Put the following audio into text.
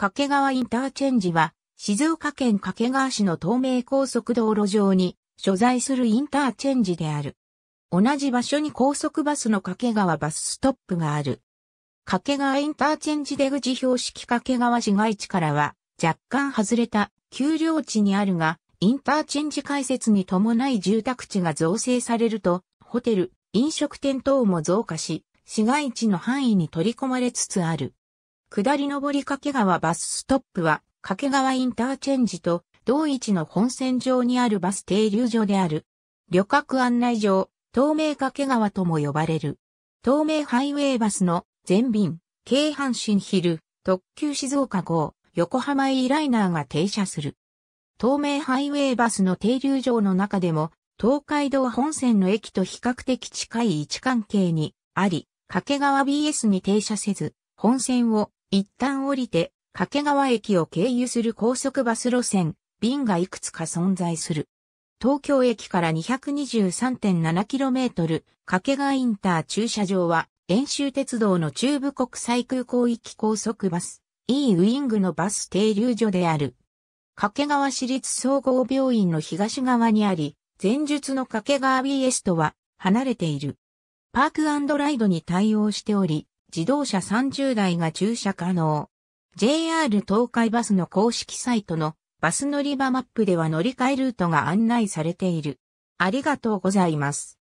掛川インターチェンジは、静岡県掛川市の東名高速道路上に所在するインターチェンジである。同じ場所に高速バスの掛川バスストップがある。掛川インターチェンジ出口標識掛川市街地からは若干外れた丘陵地にあるが、インターチェンジ開設に伴い住宅地が造成されると、ホテル、飲食店等も増加し、市街地の範囲に取り込まれつつある。下り上り掛川バスストップは、掛川インターチェンジと、同一の本線上にあるバス停留所である。旅客案内所、東名掛川とも呼ばれる。東名ハイウェイバスの全便、京阪神ヒル、特急静岡号、横浜 E ライナーが停車する。東名ハイウェイバスの停留場の中でも、東海道本線の駅と比較的近い位置関係にあり、掛川 BS に停車せず、本線を一旦降りて、掛川駅を経由する高速バス路線、便がいくつか存在する。東京駅から 223.7km、掛川インター駐車場は、遠州鉄道の中部国際空港行き高速バス、E ウィングのバス停留所である。掛川市立総合病院の東側にあり、前述の掛川 BS とは離れている。パークライドに対応しており、自動車30台が駐車可能。JR 東海バスの公式サイトのバス乗り場マップでは乗り換えルートが案内されている。ありがとうございます。